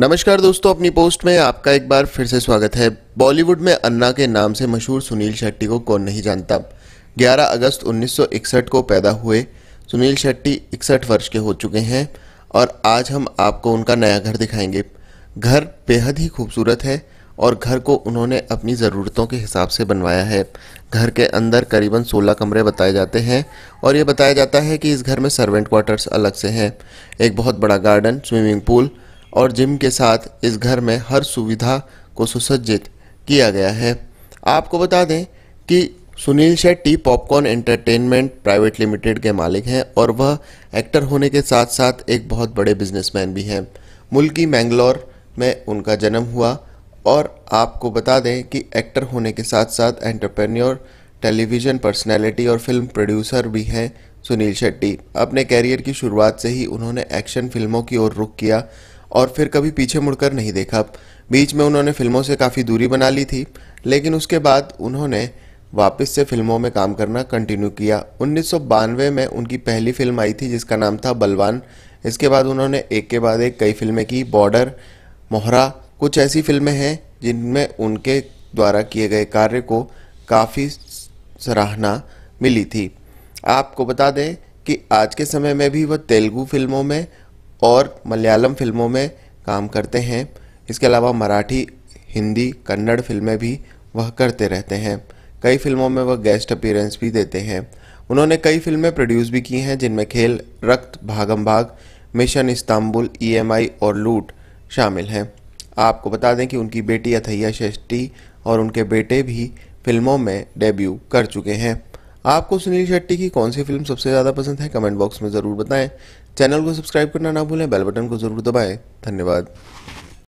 नमस्कार दोस्तों अपनी पोस्ट में आपका एक बार फिर से स्वागत है बॉलीवुड में अन्ना के नाम से मशहूर सुनील शेट्टी को कौन नहीं जानता 11 अगस्त 1961 को पैदा हुए सुनील शेट्टी इकसठ वर्ष के हो चुके हैं और आज हम आपको उनका नया घर दिखाएंगे घर बेहद ही खूबसूरत है और घर को उन्होंने अपनी ज़रूरतों के हिसाब से बनवाया है घर के अंदर करीबन 16 कमरे बताए जाते हैं और ये बताया जाता है कि इस घर में सर्वेंट क्वार्टर्स अलग से हैं एक बहुत बड़ा गार्डन स्विमिंग पूल और जिम के साथ इस घर में हर सुविधा को सुसज्जित किया गया है आपको बता दें कि Sunil Shetty Popcorn Entertainment Private Limited के मालिक हैं और वह एक्टर होने के साथ साथ एक बहुत बड़े बिजनेसमैन भी हैं मुल्की मैंगलोर में उनका जन्म हुआ और आपको बता दें कि एक्टर होने के साथ साथ एंटरप्रेन्योर टेलीविज़न पर्सनैलिटी और फिल्म प्रोड्यूसर भी हैं सुनील शेट्टी अपने कैरियर की शुरुआत से ही उन्होंने एक्शन फिल्मों की ओर रुख किया और फिर कभी पीछे मुड़कर नहीं देखा बीच में उन्होंने फिल्मों से काफ़ी दूरी बना ली थी लेकिन उसके बाद उन्होंने वापस से फिल्मों में काम करना कंटिन्यू किया उन्नीस में उनकी पहली फिल्म आई थी जिसका नाम था बलवान इसके बाद उन्होंने एक के बाद एक कई फिल्में की बॉर्डर मोहरा कुछ ऐसी फिल्में हैं जिनमें उनके द्वारा किए गए कार्य को काफ़ी सराहना मिली थी आपको बता दें कि आज के समय में भी वह तेलुगु फिल्मों में और मलयालम फिल्मों में काम करते हैं इसके अलावा मराठी हिंदी कन्नड़ फिल्में भी वह करते रहते हैं कई फिल्मों में वह गेस्ट अपीयरेंस भी देते हैं उन्होंने कई फिल्में प्रोड्यूस भी की हैं जिनमें खेल रक्त भागम भाग मिशन इस्तांबुल ईएमआई और लूट शामिल हैं आपको बता दें कि उनकी बेटी अथैया शेष्टी और उनके बेटे भी फिल्मों में डेब्यू कर चुके हैं आपको सुनील शेट्टी की कौन सी फिल्म सबसे ज़्यादा पसंद है कमेंट बॉक्स में ज़रूर बताएं चैनल को सब्सक्राइब करना ना भूलें बेल बटन को ज़रूर दबाएं धन्यवाद